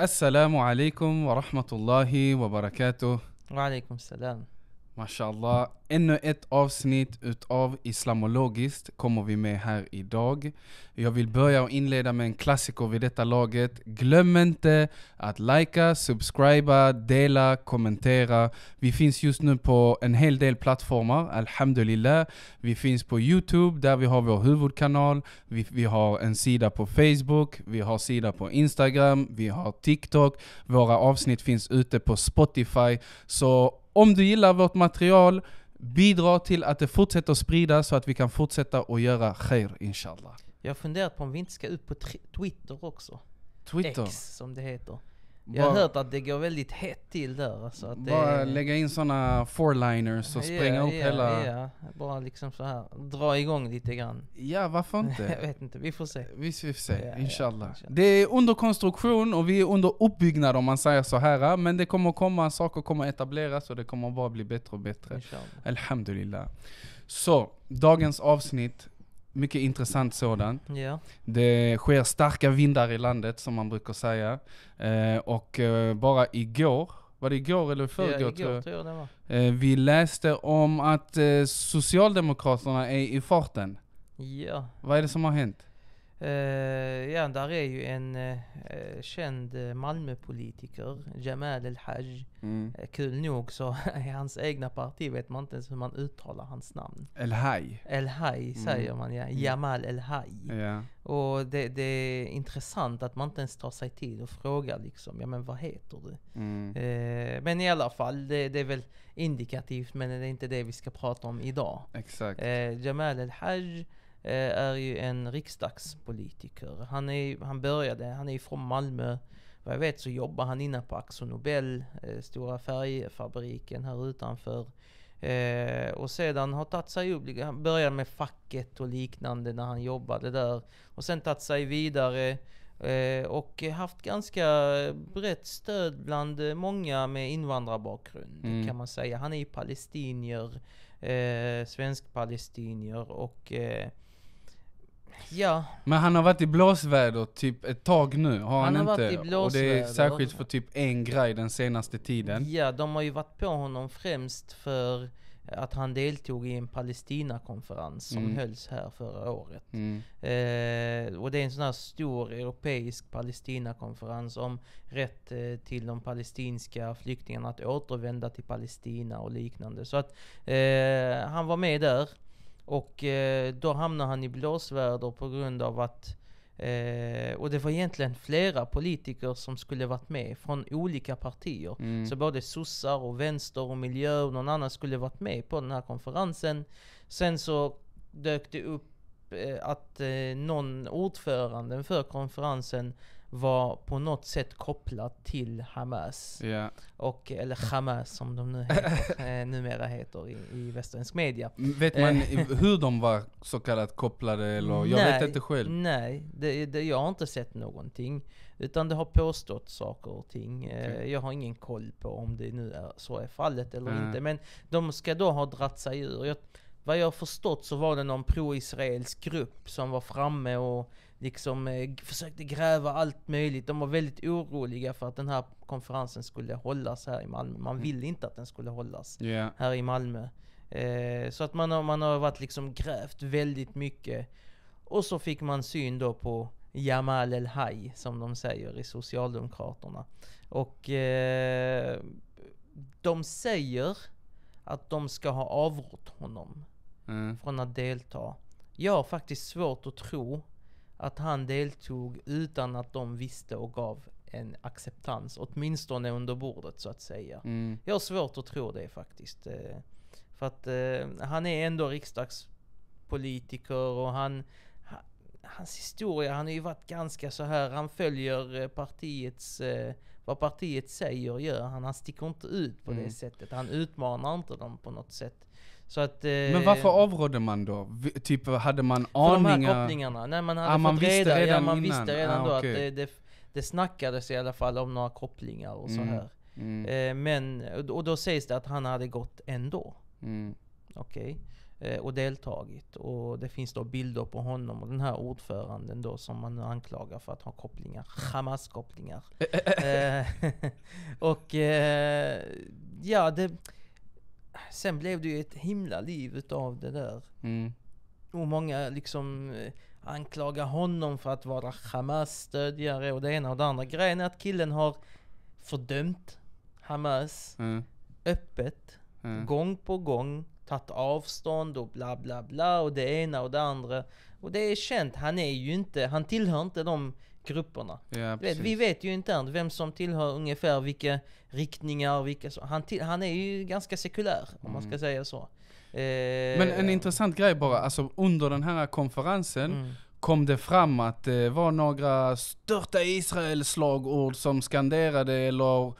السلام عليكم ورحمة الله وبركاته وعليكم السلام Mashallah. Ännu ett avsnitt utav Islamologiskt kommer vi med här idag. Jag vill börja och inleda med en klassiker vid detta laget. Glöm inte att likea, subscriba, dela, kommentera. Vi finns just nu på en hel del plattformar, alhamdulillah. Vi finns på Youtube, där vi har vår huvudkanal. Vi, vi har en sida på Facebook, vi har sida på Instagram, vi har TikTok. Våra avsnitt finns ute på Spotify. Så om du gillar vårt material, bidra till att det fortsätter spridas så att vi kan fortsätta att göra khair inshallah. Jag har funderat på om vi inte ska ut på Twitter också. Twitter? X som det heter. Jag har hört att det går väldigt hett till där. Alltså att bara är... lägga in sådana 4-liners och spränga yeah, upp yeah, hela... Yeah. Bara liksom så här dra igång lite grann. Ja, varför inte? jag vet inte, vi får se. Vi får se, yeah, inshallah. inshallah. Det är under konstruktion och vi är under uppbyggnad om man säger så här. Men det kommer komma, saker kommer etableras och det kommer bara bli bättre och bättre. Inshallah. Alhamdulillah. Så, dagens avsnitt mycket intressant sådant. Yeah. Det sker starka vindar i landet som man brukar säga. Eh, och eh, bara igår, var det igår eller förrgår? Ja, igår tror jag det var. Eh, vi läste om att eh, Socialdemokraterna är i farten. Ja. Vad är det som har hänt? Eh, ja, där är ju en eh, känd eh, Malmöpolitiker, Jamal El-Haj. Mm. Eh, kul nog så i hans egna parti vet man inte ens hur man uttalar hans namn. El-Haj? El-Haj mm. säger man ja. Mm. Jamal El-Haj. Ja. Och det, det, är intressant att man inte ens tar sig tid och frågar liksom, ja men vad heter du? Mm. Eh, men i alla fall, det, det, är väl indikativt men det är inte det vi ska prata om idag. Exakt. Eh, Jamal El-Haj Eh, är ju en riksdagspolitiker. Han, är, han började, han är från Malmö. Vad jag vet så jobbar han inne på Axo Nobel, eh, stora färgfabriken här utanför. Eh, och sedan har tagit sig upp, han började med facket och liknande när han jobbade där. Och sen tagit sig vidare eh, och haft ganska brett stöd bland många med invandrarbakgrund mm. kan man säga. Han är ju palestinier, eh, svensk-palestinier och eh, Ja. Men han har varit i blåsväder typ ett tag nu, har han, han har inte? Varit i blåsväder. och det är särskilt för typ en grej den senaste tiden. Ja, de har ju varit på honom främst för att han deltog i en Palestinakonferens som mm. hölls här förra året. Mm. Eh, och det är en sån här stor europeisk Palestinakonferens om rätt eh, till de palestinska flyktingarna att återvända till Palestina och liknande. Så att eh, han var med där. Och eh, då hamnar han i blåsväder på grund av att eh, och det var egentligen flera politiker som skulle varit med från olika partier. Mm. Så både sossar och vänster och miljö och någon annan skulle varit med på den här konferensen. Sen så dök det upp eh, att eh, någon ordförande för konferensen var på något sätt kopplat till Hamas. Yeah. Och, eller Hamas som de nu heter, eh, numera heter i, i västerländsk media. Vet man eh. hur de var så kallat kopplade eller? Jag nej, vet inte själv. Nej, det, det, jag har inte sett någonting. Utan det har påstått saker och ting. Eh, okay. Jag har ingen koll på om det nu är så är fallet eller mm. inte. Men de ska då ha dratt sig ur. Jag, vad jag förstått så var det någon pro israelsk grupp som var framme och liksom eh, försökte gräva allt möjligt. De var väldigt oroliga för att den här konferensen skulle hållas här i Malmö. Man mm. ville inte att den skulle hållas yeah. här i Malmö. Eh, så att man har, man har varit liksom grävt väldigt mycket. Och så fick man syn då på Jamal El Haj som de säger i Socialdemokraterna. Och eh, de säger att de ska ha avrått honom mm. från att delta. Jag har faktiskt svårt att tro att han deltog utan att de visste och gav en acceptans, åtminstone under bordet så att säga. Mm. Jag har svårt att tro det faktiskt. Eh, för att eh, han är ändå riksdagspolitiker och han, hans historia, han har ju varit ganska så här, han följer eh, partiets, eh, vad partiet säger gör han. Han sticker inte ut på mm. det sättet. Han utmanar inte dem på något sätt. Så att, eh, men varför avrådde man då? V typ hade man aningar? För de här kopplingarna? Nej man hade ah, man visste reda, redan ja, man innan. visste redan ah, då okay. att det, det, det snackades i alla fall om några kopplingar och mm. så här. Mm. Eh, men, och då sägs det att han hade gått ändå. Mm. Okej. Okay. Eh, och deltagit. Och det finns då bilder på honom och den här ordföranden då som man anklagar för att ha kopplingar. Hamas-kopplingar. Eh, och eh, ja, det sen blev det ju ett himla liv utav det där. Mm. Och många liksom eh, anklagar honom för att vara Hamas-stödjare och det ena och det andra. Grejen är att killen har fördömt Hamas mm. öppet, mm. gång på gång, tagit avstånd och bla bla bla och det ena och det andra. Och det är känt, han är ju inte, han tillhör inte de grupperna. Ja, vet, vi vet ju internt vem som tillhör ungefär vilka riktningar, vilka så. Han, till, han är ju ganska sekulär om mm. man ska mm. säga så. Eh, Men en intressant grej bara, alltså under den här konferensen mm. kom det fram att det var några störta Israel slagord som skanderade eller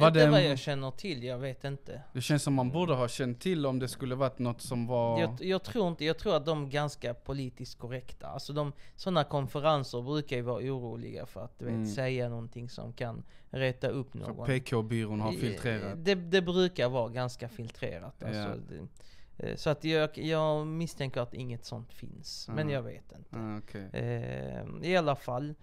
var inte det, vad jag känner till, jag vet inte. Det känns som man borde ha känt till om det skulle varit något som var... Jag, jag tror inte, jag tror att de är ganska politiskt korrekta. Alltså de, sådana konferenser brukar ju vara oroliga för att mm. vet, säga någonting som kan reta upp någon. Så PK-byrån har filtrerat? Det, det, brukar vara ganska filtrerat. Alltså, yeah. det, eh, så att jag, jag, misstänker att inget sånt finns. Mm. Men jag vet inte. Mm, okay. eh, I alla fall.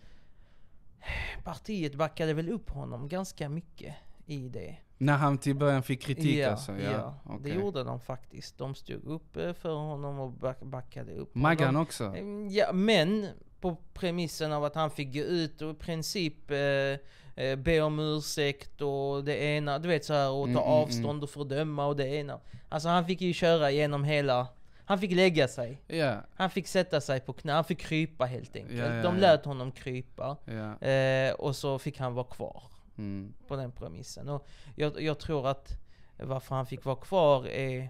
Partiet backade väl upp honom ganska mycket i det. När han till början fick kritik ja, alltså? Ja, ja. Okay. det gjorde de faktiskt. De stod upp eh, för honom och backade upp Maggan honom. också? Eh, ja, men på premissen av att han fick gå ut och i princip eh, eh be om ursäkt och det ena, du vet så här, och ta mm, mm, mm. avstånd och fördöma och det ena. Alltså han fick ju köra genom hela han fick lägga sig. Yeah. Han fick sätta sig på knä, han fick krypa helt enkelt. Yeah, yeah, De lät honom krypa. Eh, och så fick han vara kvar. Mm. På den premissen. Och jag, jag, tror att varför han fick vara kvar är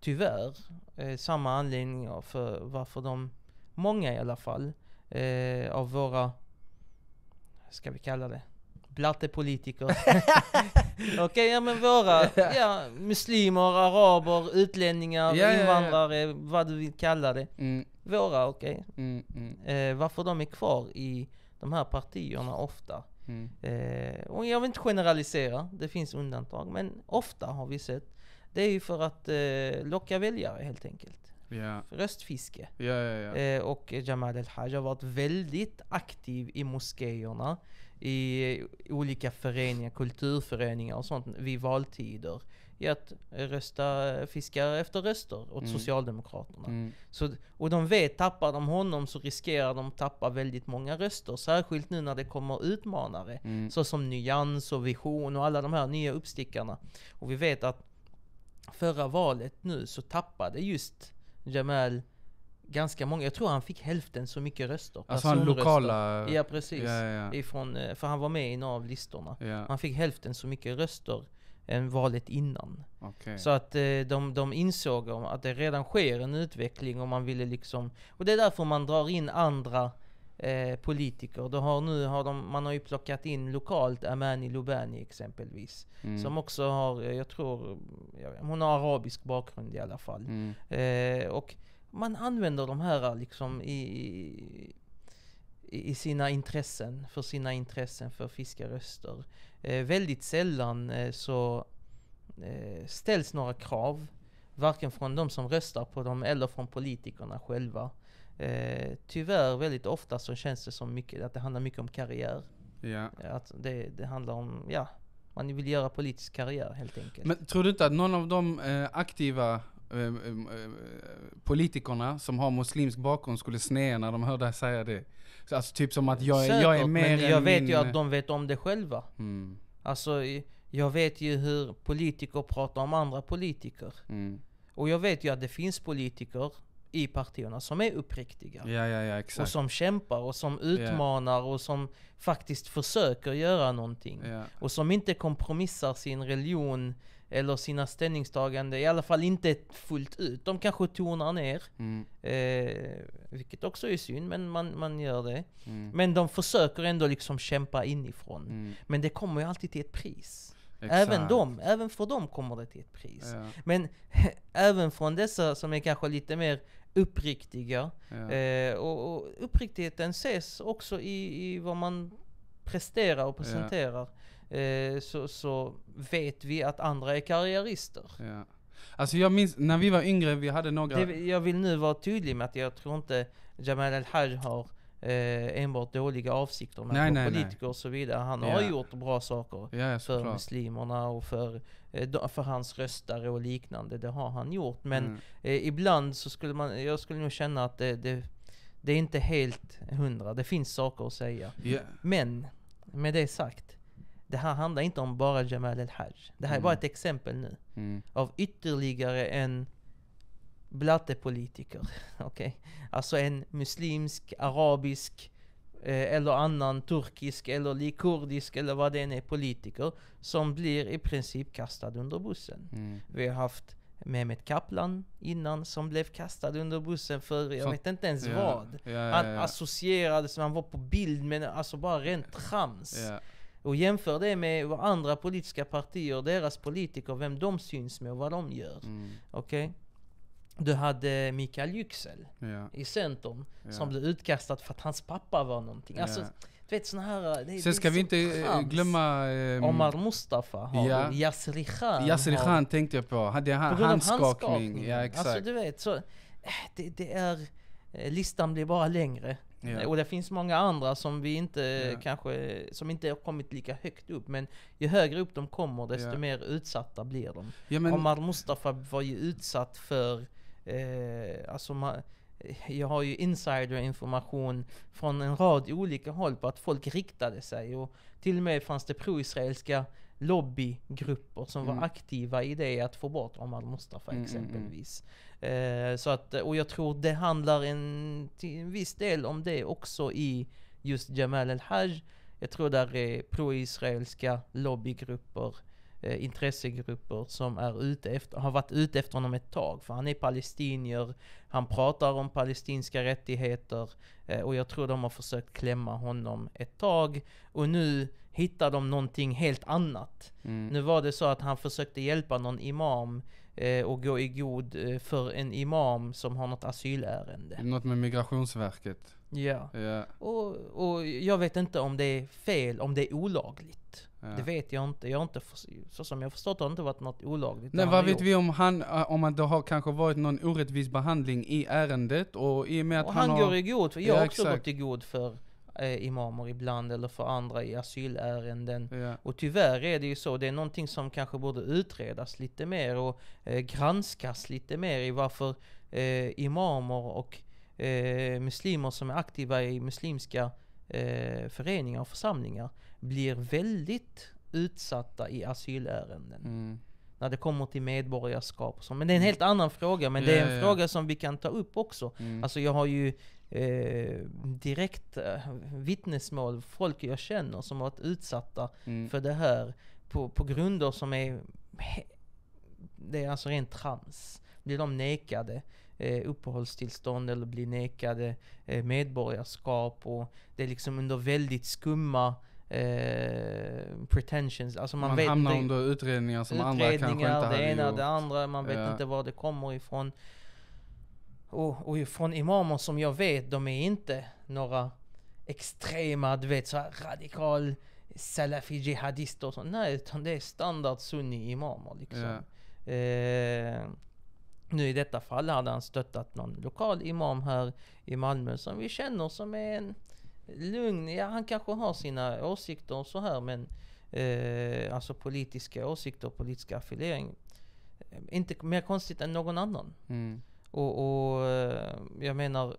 tyvärr eh, samma anledning för varför de, många i alla fall, eh, av våra, ska vi kalla det, blattepolitiker. Okej, okay, ja men våra ja, muslimer, araber, utlänningar, ja, invandrare, ja, vad du vill kalla det. Mm. Våra, okej. Okay. Mm, mm. eh, varför de är kvar i de här partierna ofta Mm. Eh, och jag vill inte generalisera, det finns undantag, men ofta har vi sett. Det är ju för att eh, locka väljare helt enkelt. Yeah. Röstfiske. Yeah, yeah, eh, och Jamal El-Haj har varit väldigt aktiv i moskéerna, i olika föreningar, kulturföreningar och sånt vid valtider i att rösta, fiska efter röster åt mm. Socialdemokraterna. Mm. Så, och de vet, tappar de honom så riskerar de att tappa väldigt många röster. Särskilt nu när det kommer utmanare, mm. såsom Nyans och Vision och alla de här nya uppstickarna. Och vi vet att förra valet nu så tappade just Jamal ganska många. Jag tror han fick hälften så mycket röster. Alltså han lokala... Ja precis. Ja, ja. Ifrån, eh, för han var med i några av listorna. Ja. Han fick hälften så mycket röster än valet innan. Okay. Så att eh, de, de insåg att det redan sker en utveckling och man ville liksom... Och det är därför man drar in andra eh, politiker. Då har nu har de, man har ju plockat in lokalt Amani Lubani exempelvis. Mm. Som också har, eh, jag tror, jag vet, hon har arabisk bakgrund i alla fall. Mm. Eh, och man använder de här liksom i, i i sina intressen, för sina intressen för fiskaröster. Eh, väldigt sällan eh, så eh, ställs några krav, varken från de som röstar på dem eller från politikerna själva. Eh, tyvärr väldigt ofta så känns det som mycket, att det handlar mycket om karriär. Ja. Att det, det handlar om, ja, man vill göra politisk karriär helt enkelt. Men tror du inte att någon av de eh, aktiva Ehm, ehm, eh, politikerna som har muslimsk bakgrund skulle snea när de hör dig säga det. alltså typ som att jag, Säkert, jag är mer men jag än vet min... ju att de vet om det själva. Mm. Alltså, jag vet ju hur politiker pratar om andra politiker. Mm. Och jag vet ju att det finns politiker i partierna som är uppriktiga. Ja, ja, ja, och som kämpar och som utmanar och som faktiskt försöker göra någonting. Och som inte kompromissar sin religion eller sina ställningstaganden, i alla fall inte fullt ut. De kanske tonar ner, mm. eh, vilket också är synd, men man, man gör det. Mm. Men de försöker ändå liksom kämpa inifrån. Mm. Men det kommer ju alltid till ett pris. Exakt. Även dem, även för dem kommer det till ett pris. Ja. Men även från dessa som är kanske lite mer uppriktiga. Ja. Eh, och, och, uppriktigheten ses också i, i vad man presterar och presenterar eh, så, så, vet vi att andra är karriärister. Alltså jag minns, när vi var yngre, vi hade några... Det, jag vill nu vara tydlig med att jag tror inte Jamal El-Haj har eh, enbart dåliga avsikter med nej, nej, politiker nej. och så vidare. Han yeah. har gjort bra saker yeah, för klart. muslimerna och för, eh, för hans röstare och liknande. Det har han gjort. Men mm. eh, ibland så skulle man, jag skulle nog känna att det, det, det är inte helt hundra. Det finns saker att säga. Yeah. Men med det sagt, det här handlar inte om bara Jamal El-Haj. Det här mm. är bara ett exempel nu. Mm. Av ytterligare en blattepolitiker. okay? Alltså en muslimsk, arabisk, eh, eller annan turkisk eller likurdisk eller vad det än är politiker som blir i princip kastad under bussen. Mm. Vi har haft Mehmet Kaplan innan som blev kastad under bussen för jag så, vet inte ens yeah, vad. Yeah, han yeah, associerades, han var på bild men alltså bara rent trams. Och jämför det med vad andra politiska partier, deras politiker, vem de syns med och vad de gör. Mm. Okej? Okay? Du hade Mikael Yüksel i Centern som blev utkastad för att hans pappa var någonting. Alltså, vet såna här... Det, Sen ska vi inte eh, trams. glömma... Um, Omar Mustafa har ja. Yasri Khan. Yasri Khan har, tänkte jag på. Det är han, handskakning. handskakning. Ja, alltså, exakt. Alltså du vet, så, eh, det, det är... Eh, listan blir bara längre. Ja. Och det finns många andra som vi inte ja. kanske, som inte har kommit lika högt upp. Men ju högre upp de kommer desto ja. mer utsatta blir de. Ja, men... Omar Mustafa var ju utsatt för, eh, alltså man, jag har ju insiderinformation från en rad olika håll på att folk riktade sig. Och till och med fanns det pro-israelska lobbygrupper som mm. var aktiva i det att få bort Omar Mustafa mm, mm exempelvis. Mm, eh, så att, och jag tror det handlar en, till en viss del om det också i just Jamal El-Haj. Jag tror där är pro-israelska lobbygrupper eh, intressegrupper som är ute efter, har varit ute efter honom ett tag. För han är palestinier, han pratar om palestinska rättigheter eh, och jag tror de har försökt klämma honom ett tag. Och nu hittar de någonting helt annat. Mm. Nu var det så att han försökte hjälpa någon imam eh, och gå i god eh, för en imam som har något asylärende. Något med Migrationsverket? Ja. ja. Eh. Och, och jag vet inte om det är fel, om det är olagligt. Ja. Det vet jag inte. Jag har inte så som jag förstått det har det inte varit något olagligt. Nej, vad vet gjort. vi om han, eh, om det har kanske varit någon orättvis behandling i ärendet och i och med att och han, han går har... i god för, jag har ja, också exakt. gått i god för eh, imamer ibland eller för andra i asylärenden. Ja. Och tyvärr är det ju så, det är någonting som kanske borde utredas lite mer och eh, granskas lite mer i varför eh, imamer och eh, muslimer som är aktiva i muslimska eh, föreningar och församlingar blir väldigt utsatta i asylärenden. Mm. När det kommer till medborgarskap och så. Men det är en mm. helt annan fråga. Men yeah, det är en yeah. fråga som vi kan ta upp också. Mm. Alltså jag har ju eh, direkt eh, vittnesmål, folk jag känner som varit utsatta mm. för det här på, på grunder som är... Det är alltså rent trams. Blir de nekade? eh, uppehållstillstånd eller bli nekade eh, medborgarskap. Och det är liksom under väldigt skumma eh, pretensions. Alltså man, man vet hamnar det, under utredningar som utredningar, andra kanske inte hade ena, gjort. det andra, man vet ja. inte var det kommer ifrån. Och, och från imamer som jag vet, de är inte några extrema, du vet så radikal salafi jihadister Nej, utan det är standard sunni-imamer liksom. Ja. Eh, nu i detta fall hade han stöttat någon lokal imam här i Malmö som vi känner som är en lugn, ja han kanske har sina åsikter och så här men eh, alltså politiska åsikter och politiska affiliering. Eh, inte mer konstigt än någon annan. Mm. Och, och, eh, jag menar...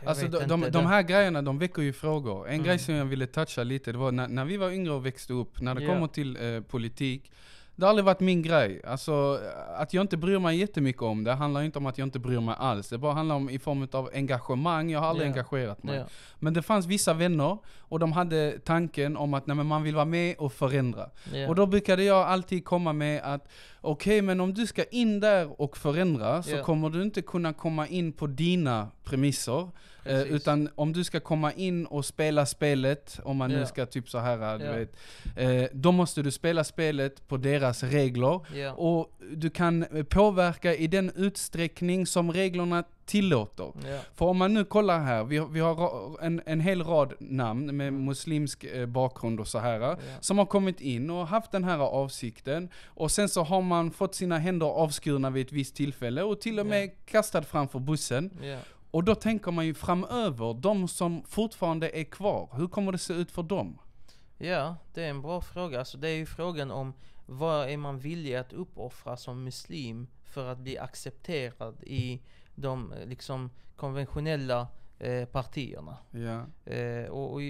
Jag alltså de, de, de, här grejerna, de väcker ju frågor. En mm. grej som jag ville toucha lite, det var när, när vi var yngre och växte upp, när det yeah. kommer till eh, politik, det har aldrig varit min grej. Alltså, att jag inte bryr mig jättemycket om det handlar inte om att jag inte bryr mig alls. Det bara handlar om i form av engagemang. Jag har aldrig yeah. engagerat mig. Yeah. Men det fanns vissa vänner och de hade tanken om att nej, man vill vara med och förändra. Yeah. Och då brukade jag alltid komma med att okej okay, men om du ska in där och förändra så yeah. kommer du inte kunna komma in på dina premisser. Eh, utan om du ska komma in och spela spelet, om man yeah. nu ska typ så här, eh, du yeah. vet. Eh, då måste du spela spelet på deras regler. Och du kan påverka i den utsträckning som reglerna tillåter. Ja. För om man nu kollar här, vi, vi har en, en hel rad namn med mm. muslimsk eh, bakgrund och så här, ja. som har kommit in och haft den här avsikten. Och sen så har man fått sina händer avskurna vid ett visst tillfälle och till och med ja. kastad framför bussen. Och då tänker man ju framöver, de som fortfarande är kvar, hur kommer det se ut för dem? Ja, det är en bra fråga. Alltså det är ju frågan om vad är man villig att uppoffra som muslim för att bli accepterad i de eh, liksom konventionella eh, partierna. Ja. Eh, och, och,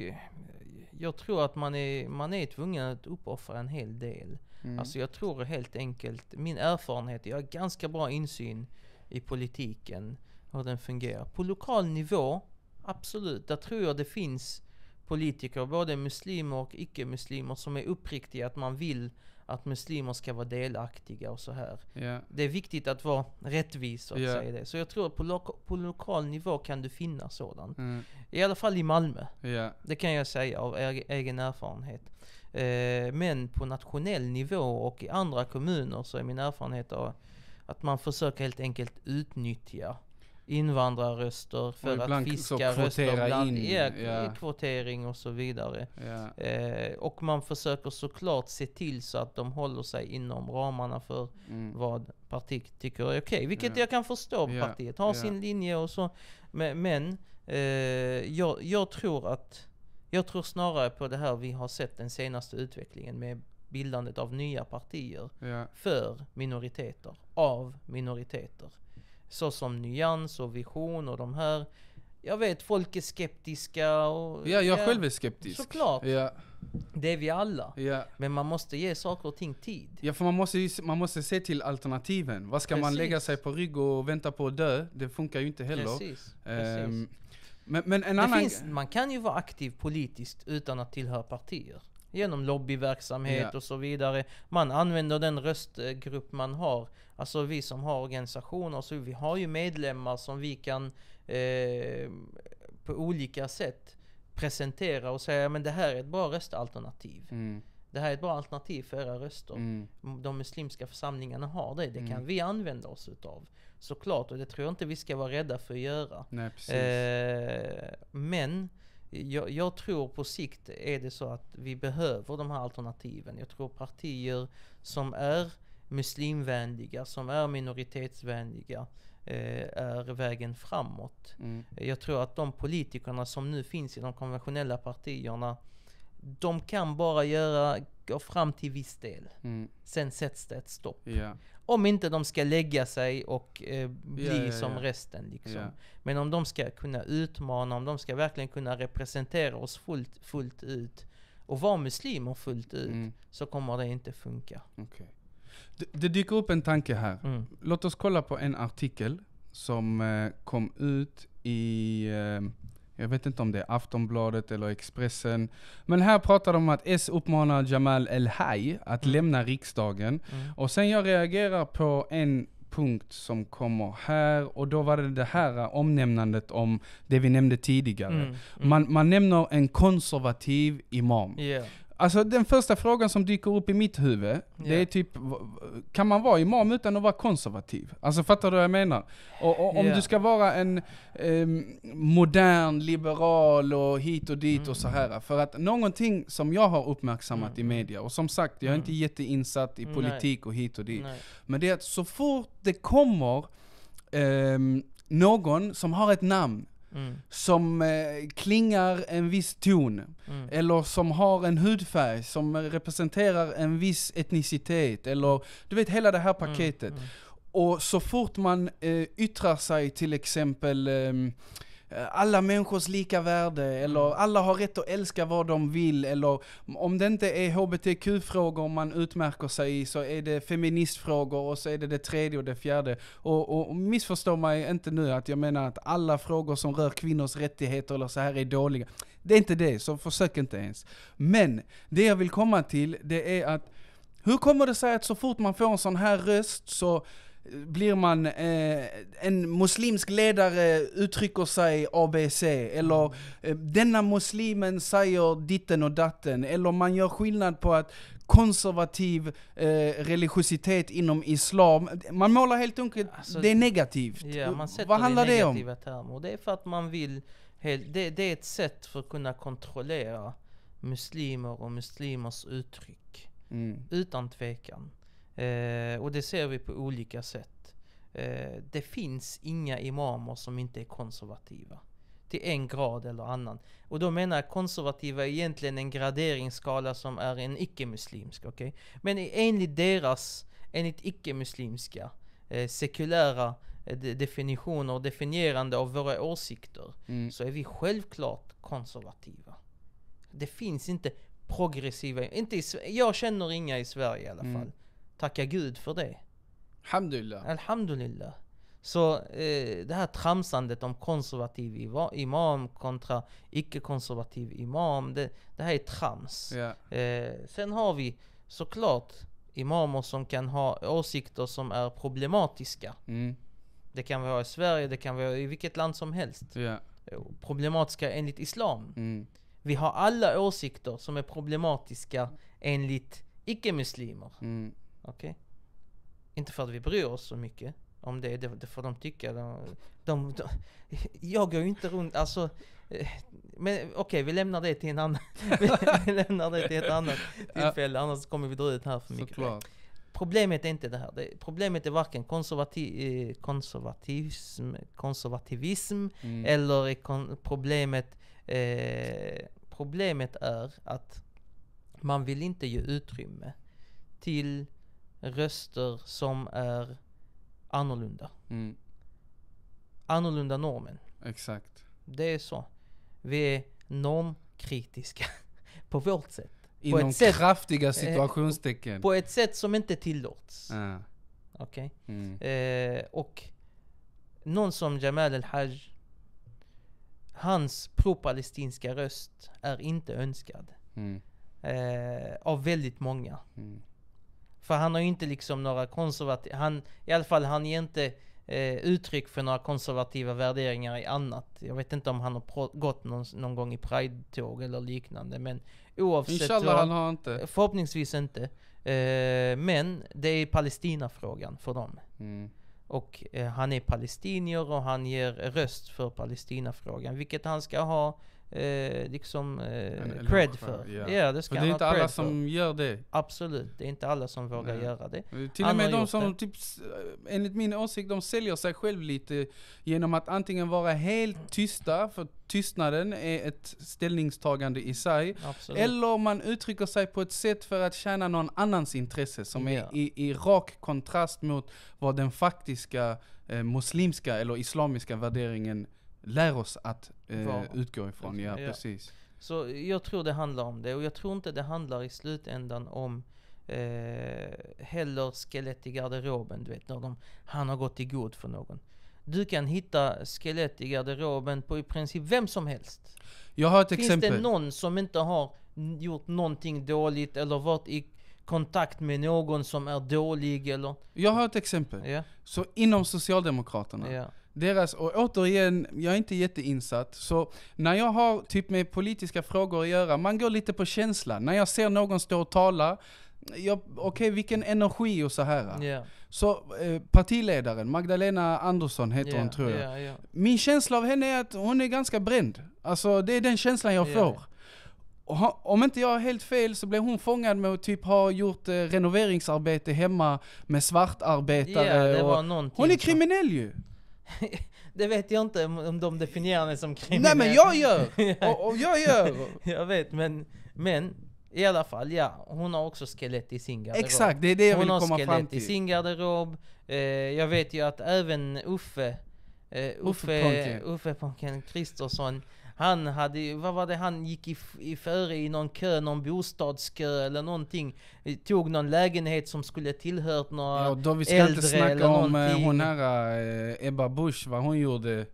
jag tror att man är, man är tvungen att uppoffra en hel del. Mm. Alltså jag tror helt enkelt, min erfarenhet, jag har ganska bra insyn i politiken, hur den fungerar. På lokal nivå, absolut, där tror jag det finns politiker, både muslimer och icke-muslimer, som är uppriktiga att man vill att muslimer ska vara delaktiga och så här. Yeah. Det är viktigt att vara rättvis så att yeah. säga det. Så jag tror att på, loka, på lokal nivå kan du finna sådant. Mm. I alla fall i Malmö. Yeah. Det kan jag säga av egen erfarenhet. Eh, men på nationell nivå och i andra kommuner så är min erfarenhet av att man försöker helt enkelt utnyttja invandrarröster för att fiska röster bland in, er, yeah. kvotering och så vidare. Yeah. Eh, och man försöker såklart se till så att de håller sig inom ramarna för mm. vad partiet tycker är okej. Okay, vilket yeah. jag kan förstå, partiet har sin linje och så. Men, men eh, jag, jag, tror att jag tror snarare på det här vi har sett den senaste utvecklingen med bildandet av nya partier för minoriteter, av minoriteter såsom nyans och vision och de här. Jag vet, folk är skeptiska och... Ja, jag ja, själv är skeptisk. Såklart. Ja. Det är vi alla. Ja. Men man måste ge saker och ting tid. Ja, för man måste, man måste se till alternativen. Vad ska Precis. man lägga sig på rygg och vänta på att dö? Det funkar ju inte heller. Precis. Um, men, men en annan... Finns, man kan ju vara aktiv politiskt utan att tillhöra partier. Genom lobbyverksamhet ja. och så vidare. Man använder den röstgrupp man har. Alltså vi som har organisationer, så vi har ju medlemmar som vi kan eh, på olika sätt presentera och säga men det här är ett bra röstalternativ. Mm. Det här är ett bra alternativ för era röster. Mm. De muslimska församlingarna har det. Det mm. kan vi använda oss utav. Såklart, och det tror jag inte vi ska vara rädda för att göra. Nej, eh, men jag, jag, tror på sikt är det så att vi behöver de här alternativen. Jag tror partier som är muslimvänliga, som är minoritetsvänliga eh, är vägen framåt. Mm. Eh, jag tror att de politikerna som nu finns i de konventionella partierna, de kan bara göra, gå fram till viss del. Mm. Sen sätts det ett stopp. Yeah. Om inte de ska lägga sig och eh, bli yeah, yeah, som resten. Liksom. Men om de ska kunna utmana, om de ska verkligen kunna representera oss fullt, fullt ut och vara muslimer fullt ut, mm. så kommer det inte funka. Okay. Det, dyker upp en tanke här. Mm. Låt oss kolla på en artikel som eh, kom ut i, eh, jag vet inte om det är Aftonbladet eller Expressen. Men här pratar de om att S uppmanar Jamal El-Haj att mm. lämna riksdagen. Mm. Och sen jag reagerar på en punkt som kommer här och då var det det här omnämnandet om det vi nämnde tidigare. Mm, mm. Man, man nämner en konservativ imam. Yeah. Alltså den första frågan som dyker upp i mitt huvud, yeah. det är typ, kan man vara imam utan att vara konservativ? Alltså fattar du vad jag menar? Och, och om yeah. du ska vara en eh, modern liberal och hit och dit mm. och så mm. här. För att någonting som jag har uppmärksammat mm. i media, och som sagt jag är mm. inte jätteinsatt i politik och hit och dit. Nej. Men det är att så fort det kommer eh, någon som har ett namn, Mm. som eh, klingar en viss ton, mm. eller som har en hudfärg som representerar en viss etnicitet, eller du vet hela det här mm, paketet. Mm. Och så fort man eh, yttrar sig till exempel eh, Eh, alla människors lika värde, eller mm. alla har rätt att älska vad de vill, eller om det inte är hbtq-frågor man utmärker sig i så är det feministfrågor och så är det det tredje och det fjärde. Och, och missförstå mig inte nu att jag menar att alla frågor som rör kvinnors rättigheter eller så här är dåliga. Det är inte det, så försök inte ens. Men det jag vill komma till, det är att hur kommer det sig att så fort man får en sån här röst så blir man eh, en muslimsk ledare uttrycker sig ABC, eller eh, denna muslimen säger ditten och datten, eller man gör skillnad på att konservativ eh, religiositet inom islam. Man målar helt enkelt, alltså, det är negativt. Ja, man sätter Vad handlar det, i negativa det om? Termer. Det är för att man vill, det, det är ett sätt för att kunna kontrollera muslimer och muslimers uttryck. Mm. Utan tvekan. Eh, och det ser vi på olika sätt. Eh, det finns inga imamer som inte är konservativa. Till en grad eller annan. Och då menar jag konservativa är egentligen en graderingsskala som är en icke-muslimsk. Okay? Men enligt deras, enligt icke-muslimska, eh, sekulära eh, definitioner och definierande av våra åsikter mm. så är vi självklart konservativa. Det finns inte progressiva, inte i, jag känner inga i Sverige i alla mm. fall, Tacka Gud för det. Alhamdulillah. Alhamdulillah. Så eh, det här tramsandet om konservativ imam kontra icke-konservativ imam, det, det, här är trams. Yeah. Eh, sen har vi såklart imamer som kan ha åsikter som är problematiska. Mm. Det kan vara i Sverige, det kan vara i vilket land som helst. Yeah. Problematiska enligt Islam. Mm. Vi har alla åsikter som är problematiska enligt icke-muslimer. Mm. Okej? Okay? Inte för att vi bryr oss så mycket om det, det, det får de tycka. De, de, de, jag går ju inte runt, alltså... Eh, men okej, okay, vi lämnar det till en annan... vi lämnar det till ett annat tillfälle, annars kommer vi dra ut här för mycket. Såklart. Problemet är inte det här. Det, problemet är varken konservati eh, konservatism, konservativism mm. eller kon problemet... Eh, problemet är att man vill inte ge utrymme till röster som är annorlunda. Mm. Annorlunda normen. Exakt. Det är så. Vi är normkritiska på vårt sätt. Inom på ett kraftiga sätt, eh, situationstecken. På ett sätt som inte tillåts. Ah. Okej? Okay? Mm. Eh, och någon som Jamal El-Haj hans pro-palestinska röst är inte önskad. Mm. Eh, av väldigt många. Mm. För han har ju inte liksom några konservativa, han, i alla fall han ger inte eh, uttryck för några konservativa värderingar i annat. Jag vet inte om han har gått någon, någon gång i Pride-tåg eller liknande, men oavsett Inshallah, han har inte. Eh, förhoppningsvis inte. Eh, men det är Palestina-frågan för dem. Mm. Och eh, han är palestinier och han ger röst för Palestina-frågan. vilket han ska ha eh, liksom eh, cred för. Ja, yeah, det ska det är inte alla som för. gör det. Absolut, det är inte alla som vågar Nej. göra det. Till och med de som, typ, eh, enligt min åsikt, de säljer sig själv lite genom att antingen vara helt tysta, för tystnaden är ett ställningstagande i sig. Absolut. Eller man uttrycker sig på ett sätt för att tjäna någon annans intresse som yeah. är i, i rak kontrast mot vad den faktiska eh, muslimska eller islamiska värderingen Lär oss att eh, utgå ifrån, ja, ja, precis. Så jag tror det handlar om det och jag tror inte det handlar i slutändan om eh, heller skelett i garderoben. Du vet, någon, han har gått i god för någon. Du kan hitta skelett i garderoben på i princip vem som helst. Jag har ett Finns exempel. Finns det någon som inte har gjort någonting dåligt eller varit i kontakt med någon som är dålig eller? Jag har ett exempel. Ja. Så inom Socialdemokraterna ja deras, och återigen, jag är inte jätteinsatt, så när jag har typ med politiska frågor att göra, man går lite på känsla. När jag ser någon stå och tala, okej okay, vilken energi och så här. Yeah. Så eh, partiledaren, Magdalena Andersson heter yeah, hon tror jag. Yeah, Min känsla av henne är att hon är ganska bränd. Alltså det är den känslan jag får. Om inte jag har helt fel så blev hon fångad med att typ ha gjort eh, renoveringsarbete hemma med svartarbetare. Yeah, det var och, hon är kriminell ju! det vet jag inte om de definierar mig som kriminell. Nej men jag gör! och, och jag gör! jag vet men, men i alla fall ja, hon har också skelett i sin garderob. Exakt, det är det jag hon vill komma fram till. Hon har skelett i sin garderob. Eh, jag vet ju att även Uffe, eh, Uffe, Uffe Ponken Kristersson han hade, vad var det, han gick i, i före i någon kö, någon bostadskö eller någonting. Tog någon lägenhet som skulle tillhört några ja, då vi ska äldre inte snacka om eh, någonting. hon här eh, Ebba Busch, vad hon gjorde.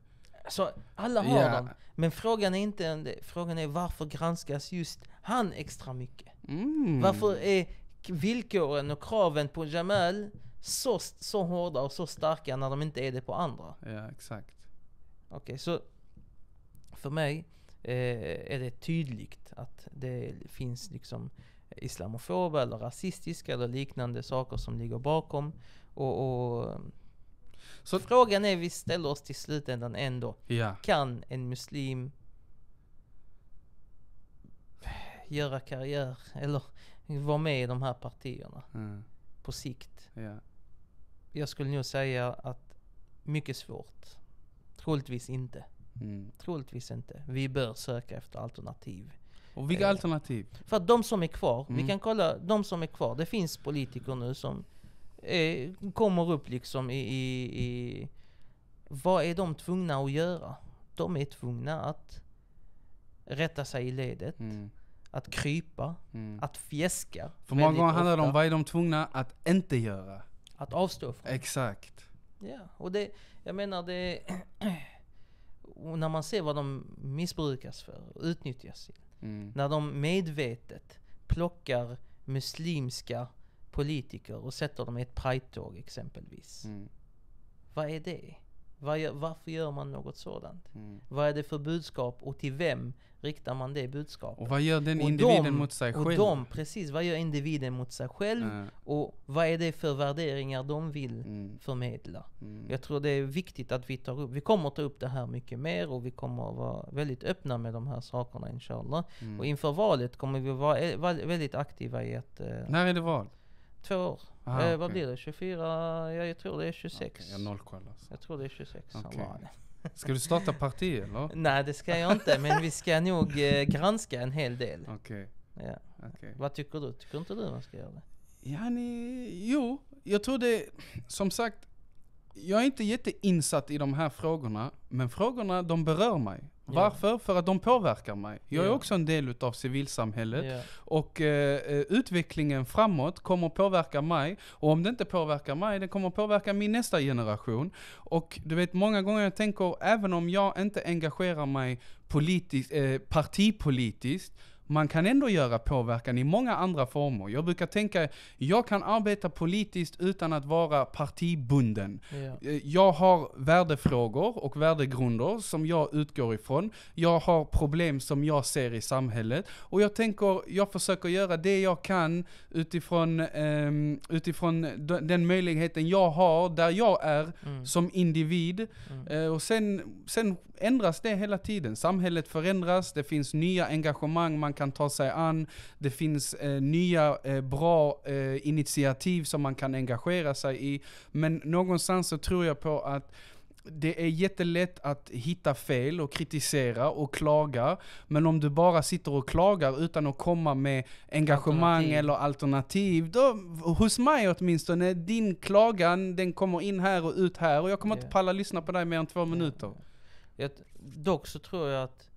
Så alla har ja. dem. Men frågan är inte om det. Frågan är varför granskas just han extra mycket? Mm. Varför är villkoren och kraven på Jamal så, så hårda och så starka när de inte är det på andra? Ja, exakt. Okej, okay, så för mig eh, är det tydligt att det finns liksom islamofoba eller rasistiska eller liknande saker som ligger bakom. Och, och så frågan är, vi ställer oss till slutändan ändå. Ja. Kan en muslim göra karriär eller vara med i de här partierna mm. på sikt? Ja. Jag skulle nog säga att mycket svårt. Troligtvis inte. Mm. Troligtvis inte. Vi bör söka efter alternativ. Och vilka eh, alternativ? För att de som är kvar, mm. vi kan kolla de som är kvar. Det finns politiker nu som eh, kommer upp liksom i, i, i... Vad är de tvungna att göra? De är tvungna att rätta sig i ledet. Mm. Att krypa, mm. att fjäska. För många gånger handlar det om vad är de tvungna att inte göra? Att avstå från. Exakt. Ja, och det, jag menar det och när man ser vad de missbrukas för och utnyttjas till. Mm. När de medvetet plockar muslimska politiker och sätter dem i ett pridetåg exempelvis. Mm. Vad är det? varför gör man något sådant? Mm. Vad är det för budskap och till vem riktar man det budskapet? Och vad gör den och individen de, mot sig själv? Och de, precis, vad gör individen mot sig själv? Mm. Och vad är det för värderingar de vill mm. förmedla? Mm. Jag tror det är viktigt att vi tar upp, vi kommer ta upp det här mycket mer och vi kommer vara väldigt öppna med de här sakerna inshallah. Mm. Och inför valet kommer vi vara eh, väldigt aktiva i att... Eh, När är det val? Två år. Aha, eh, Vad blir det? 24? Ja, jag tror det är 26. Okay, jag nollkollar. Alltså. Jag tror det är 26. Okay. Ska du starta parti eller? Nej det ska jag inte, men vi ska nog eh, granska en hel del. Okej. Okay. Ja. Okay. Vad tycker du? Tycker inte du man ska göra det? Ja, ni, jo, jag tror det, som sagt, jag är inte jätteinsatt i de här frågorna, men frågorna de berör mig. Varför? För att de påverkar mig. Jag yeah. är också en del utav civilsamhället. Yeah. Och eh, eh, utvecklingen framåt kommer påverka mig. Och om det inte påverkar mig, det kommer påverka min nästa generation. Och du vet, många gånger jag tänker, även om jag inte engagerar mig politiskt, eh, partipolitiskt, man kan ändå göra påverkan i många andra former. Jag brukar tänka, jag kan arbeta politiskt utan att vara partibunden. Ja. Eh, jag har värdefrågor och värdegrunder som jag utgår ifrån. Jag har problem som jag ser i samhället. Och jag tänker, jag försöker göra det jag kan utifrån, um, utifrån den möjligheten jag har, där jag är mm. som individ. Mm. Uh, och sen, sen ändras det hela tiden. Samhället förändras, det finns nya engagemang, man kan ta sig an. Det finns eh, nya eh, bra eh, initiativ som man kan engagera sig i. Men någonstans så tror jag på att det är jättelätt att hitta fel och kritisera och klaga. Men om du bara sitter och klagar utan att komma med engagemang alternativ. eller alternativ. Då, hos mig åtminstone, din klagan den kommer in här och ut här. Och jag kommer yeah. inte palla lyssna på dig mer än två yeah. minuter. Jag, dock så tror jag att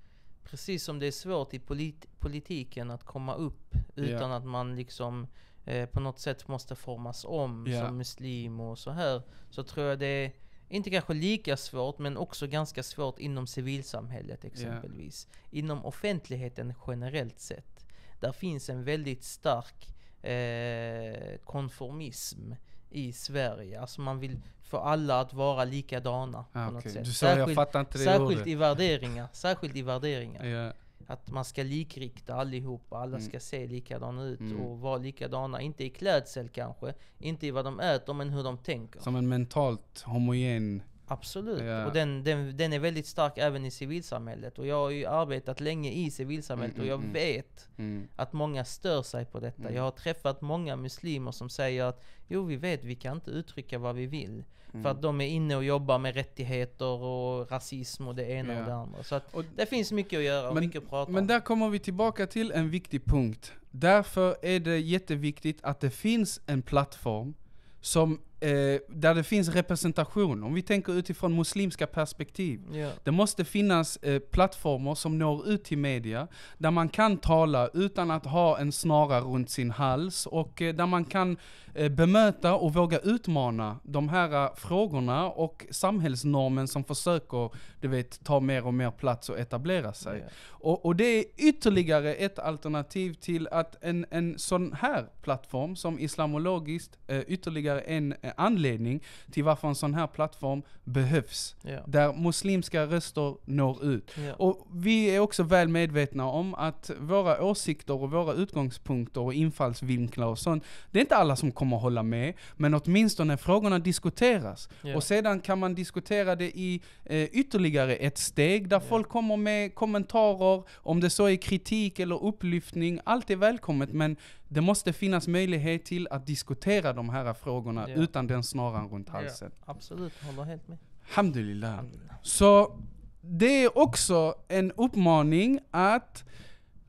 Precis som det är svårt i polit politiken att komma upp utan yeah. att man liksom eh, på något sätt måste formas om yeah. som muslim och så här. Så tror jag det är, inte kanske lika svårt, men också ganska svårt inom civilsamhället exempelvis. Yeah. Inom offentligheten generellt sett. Där finns en väldigt stark eh, konformism i Sverige. Alltså man vill få alla att vara likadana. Ah, särskilt, särskilt i värderingar. Särskilt i värderingar. Yeah. Att man ska likrikta allihopa, alla mm. ska se likadana ut mm. och vara likadana. Inte i klädsel kanske, inte i vad de äter, men hur de tänker. Som en mentalt homogen Absolut. Ja. Och den, den, den är väldigt stark även i civilsamhället. Och jag har ju arbetat länge i civilsamhället mm, och jag mm, mm. vet mm. att många stör sig på detta. Mm. Jag har träffat många muslimer som säger att jo, vi vet, vi kan inte uttrycka vad vi vill. För mm. att de är inne och jobbar med rättigheter och rasism och det ena ja. och det andra. Så att och, det finns mycket att göra och men, mycket att prata om. Men där kommer vi tillbaka till en viktig punkt. Därför är det jätteviktigt att det finns en plattform som eh, där det finns representation, om vi tänker utifrån muslimska perspektiv. Yeah. Det måste finnas eh, plattformar som når ut till media, där man kan tala utan att ha en snara runt sin hals och eh, där man kan eh, bemöta och våga utmana de här eh, frågorna och samhällsnormen som försöker, du vet, ta mer och mer plats och etablera sig. Yeah. Och, och, det är ytterligare ett alternativ till att en, en sån här plattform som Islamologiskt, eh, ytterligare en Eh, anledning till varför en sån här plattform behövs. Yeah. Där muslimska röster når ut. Yeah. Och vi är också väl medvetna om att våra åsikter och våra utgångspunkter och infallsvinklar och sånt, det är inte alla som kommer hålla med. Men åtminstone frågorna diskuteras. Yeah. Och sedan kan man diskutera det i eh, ytterligare ett steg där folk kommer med kommentarer, om det så är kritik eller upplyftning, allt är välkommet men det måste finnas möjlighet till att diskutera de här frågorna yeah. utan den snaran runt halsen. Yeah, absolut, håller helt med. Alhamdulillah. Så det är också en uppmaning att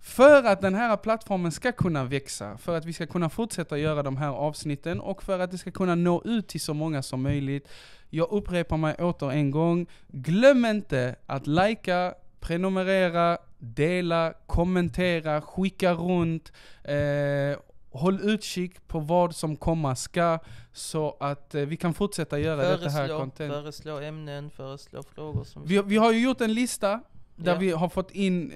för att den här plattformen ska kunna växa, för att vi ska kunna fortsätta göra de här avsnitten och för att det ska kunna nå ut till så många som möjligt. Jag upprepar mig åter en gång. Glöm inte att likea, prenumerera, dela, kommentera, skicka runt. Eh, håll utkik på vad som komma ska så att eh, vi kan fortsätta göra föreslå, detta här content. Föreslå ämnen, föreslå frågor. Som vi, vi har ju gjort en lista där yeah. vi har fått in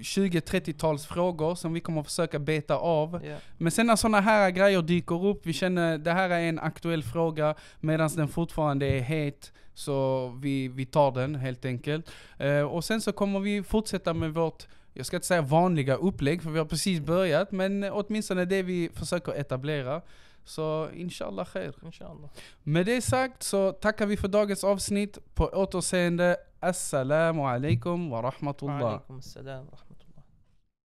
20-30-tals eh, frågor som vi kommer försöka beta av. Yeah. Men sen när sådana här grejer dyker upp, vi känner att det här är en aktuell fråga medan den fortfarande är het. Så vi, vi tar den helt enkelt. Uh, och sen så kommer vi fortsätta med vårt jag ska inte säga vanliga upplägg, för vi har precis börjat, men åtminstone det vi försöker etablera. Så inshallah khair. Inshallah. Med det sagt så tackar vi för dagens avsnitt. På återseende. Assalamu alaikum wa rahmatullah.